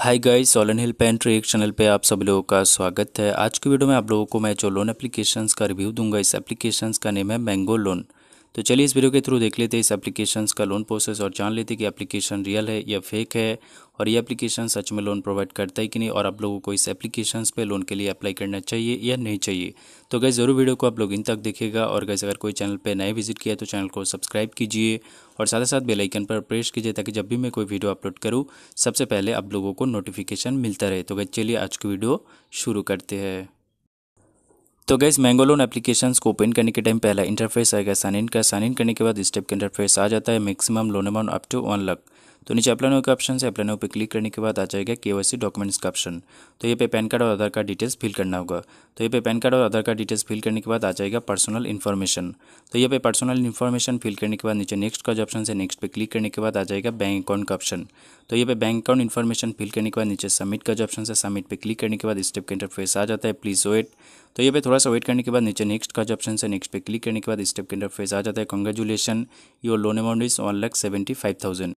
हाय guys Solan hill paint trick channel पे आप सब लोगों का स्वागत है आज की वीडियो में आप लोगों को मैं जो लोन एप्लीकेशंस का रिव्यू दूंगा इस एप्लीकेशंस का नेम है मैंगो लोन तो चलिए इस वीडियो के थ्रू देख लेते हैं इस एप्लीकेशन का लोन प्रोसेस और जान लेते हैं कि एप्लीकेशन रियल है या फेक है और ये एप्लीकेशन सच में लोन प्रोवाइड करता है कि नहीं और आप लोगों को इस एप्लीकेशन पे लोन के लिए अप्लाई करना चाहिए या नहीं चाहिए तो गैस ज़रूर वीडियो को आप लोग इन तक देखेगा और गैस अगर कोई चैनल पर नए विजिट किया तो चैनल को सब्सक्राइब कीजिए और साथ ही साथ बेलाइकन पर प्रेस कीजिए ताकि जब भी मैं कोई वीडियो अपलोड करूँ सबसे पहले आप लोगों को नोटिफिकेशन मिलता रहे तो गैस चलिए आज की वीडियो शुरू करते हैं तो गैस मैंगो लोन एप्लीकेशन को ओपन करने के टाइम पहला इंटरफेस आएगा साइन इन का साइन इन करने के बाद स्टेप का इंटरफेस आ जाता है maximum loan amount up to one lakh तो नीचे अप्लाई नाउ के ऑप्शन से अप्लाई नाउ पे क्लिक करने के बाद आ जाएगा के डॉक्यूमेंट्स का ऑप्शन तो ये पे पैन कार्ड और आधार कार्ड डिटेल्स फिल करना होगा तो ये पे पैन कार्ड और आधार कार्ड डिटेल्स फिल करने के बाद आ जाएगा पर्सनल इन्फॉर्मेशन तो ये पे पर्सनल इन्फॉर्मेशन फिल करने के बाद नीचे नेक्स्ट का जो ऑप्शन है नेक्स्ट पे क्लिक करने के बाद आ जाएगा बैंक अकाउंट का ऑप्शन तो ये पे बैंक अकाउंट इन्फॉर्मेशन फिल करने के बाद नीचे सबमिट का जो ऑप्शन है सबमिट पे क्लिक करने के बाद स्टेप का इंटरफेस आ जाता है प्लीज़ वेट तो ये पे थोड़ा सा वेट करने के बाद नीचे नेक्स्ट का जो ऑप्शन है नेक्स्ट पे क्लिक करने के बाद स्टेप के इंटरफेस आ जाता है congratulation your loan amount is one lakh seventy five thousand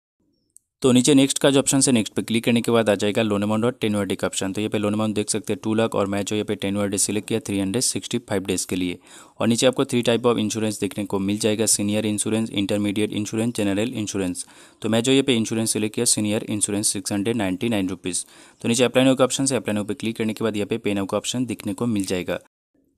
तो नीचे नेक्स्ट का जो ऑप्शन है नेक्स्ट पे क्लिक करने के बाद आ जाएगा लोन अमाउंट और टेन डे का ऑप्शन तो ये पे लोन अमाउंट देख सकते हैं टू लाख और मैं जो ये पे टेन डेज सिलेक्ट किया three hundred sixty five days के लिए और नीचे आपको थ्री टाइप ऑफ इंश्योरेंस देखने को मिल जाएगा senior insurance intermediate insurance general insurance तो मैं जो ये पे इंश्योरेंस सिलेक्ट किया senior insurance six hundred ninety nine rupees तो नीचे अपलाइन का ऑप्शन है अपलाइन पर क्लिक करने के बाद यहाँ पे पेन का ऑप्शन दिखने को मिल जाएगा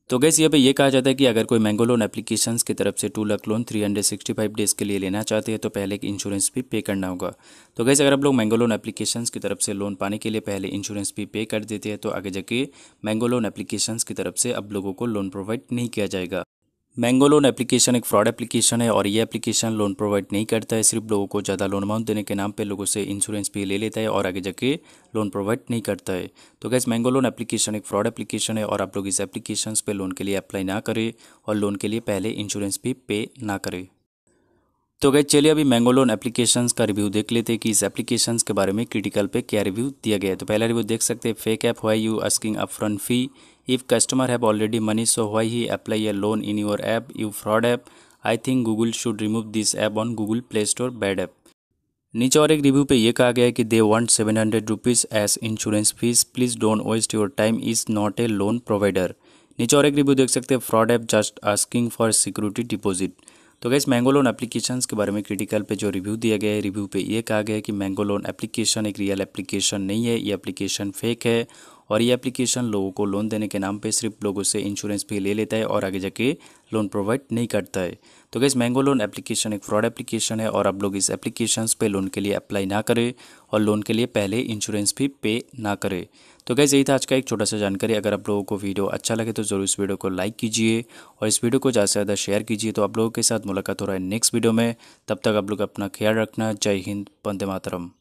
तो गैस यहाँ पे ये कहा जाता है कि अगर कोई मैंगो लोन एप्लीकेशन की तरफ से two lakh loan three hundred sixty five days के लिए लेना चाहते हैं तो पहले एक इंश्योरेंस भी पे करना होगा तो गैस अगर आप लोग मैंगो लोन एप्लीकेशन की तरफ से लोन पाने के लिए पहले इंश्योरेंस भी पे कर देते हैं तो आगे जाके मैंगो लोन एप्लीकेशन की तरफ से अब लोगों को लोन प्रोवाइड नहीं किया जाएगा मैंगो लोन एप्लीकेशन एक फ्रॉड एप्लीकेशन है और ये एप्लीकेशन लोन प्रोवाइड नहीं करता है सिर्फ लोगों को ज़्यादा लोन अमाउंट देने के नाम पे लोगों से इंश्योरेंस भी ले लेता है और आगे जाके लोन प्रोवाइड नहीं करता है तो गैस मैंगो लोन एप्लीकेशन एक फ्रॉड एप्लीकेशन है और आप लोग इस एप्लीकेशन पर लोन के लिए अप्लाई ना करें और लोन के लिए पहले इंश्योरेंस भी पे ना करें तो गए चलिए अभी मैंगो लोन एप्लीकेशन का रिव्यू देख लेते हैं कि इस एप्लीकेशन के बारे में क्रिटिकल पे क्या रिव्यू दिया गया है तो पहला रिव्यू देख सकते हैं fake app why you asking up front fee if customer have already money so why he apply a loan in your app you fraud app I think Google should remove this app on Google Play Store bad app नीचे और एक review पे ये कहा गया है कि they want seven hundred rupees as insurance fees please don't waste your time is not a loan provider नीचे और एक रिव्यू देख सकते हैं fraud app just asking for security deposit तो गैस मैंगो लोन एप्लीकेशन के बारे में क्रिटिकल पे जो रिव्यू दिया गया है रिव्यू पे ये कहा गया है कि मैंगो लोन एप्लीकेशन एक रियल एप्लीकेशन नहीं है ये एप्लीकेशन फेक है और ये एप्लीकेशन लोगों को लोन देने के नाम पे सिर्फ लोगों से इंश्योरेंस भी ले लेता है और आगे जाके लोन प्रोवाइड नहीं करता है तो गैस मैंगो लोन एप्लीकेशन एक फ्रॉड एप्लीकेशन है और आप लोग इस एप्लीकेशन पे लोन के लिए अप्लाई ना करें और लोन के लिए पहले इंश्योरेंस भी पे ना करें तो गैस यही था आज का एक छोटा सा जानकारी अगर आप लोगों को वीडियो अच्छा लगे तो ज़रूर इस वीडियो को लाइक कीजिए और इस वीडियो को ज़्यादा से ज़्यादा शेयर कीजिए तो आप लोगों के साथ मुलाकात हो रहा है नेक्स्ट वीडियो में तब तक आप लोग अपना ख्याल रखना जय हिंद वंदे मातरम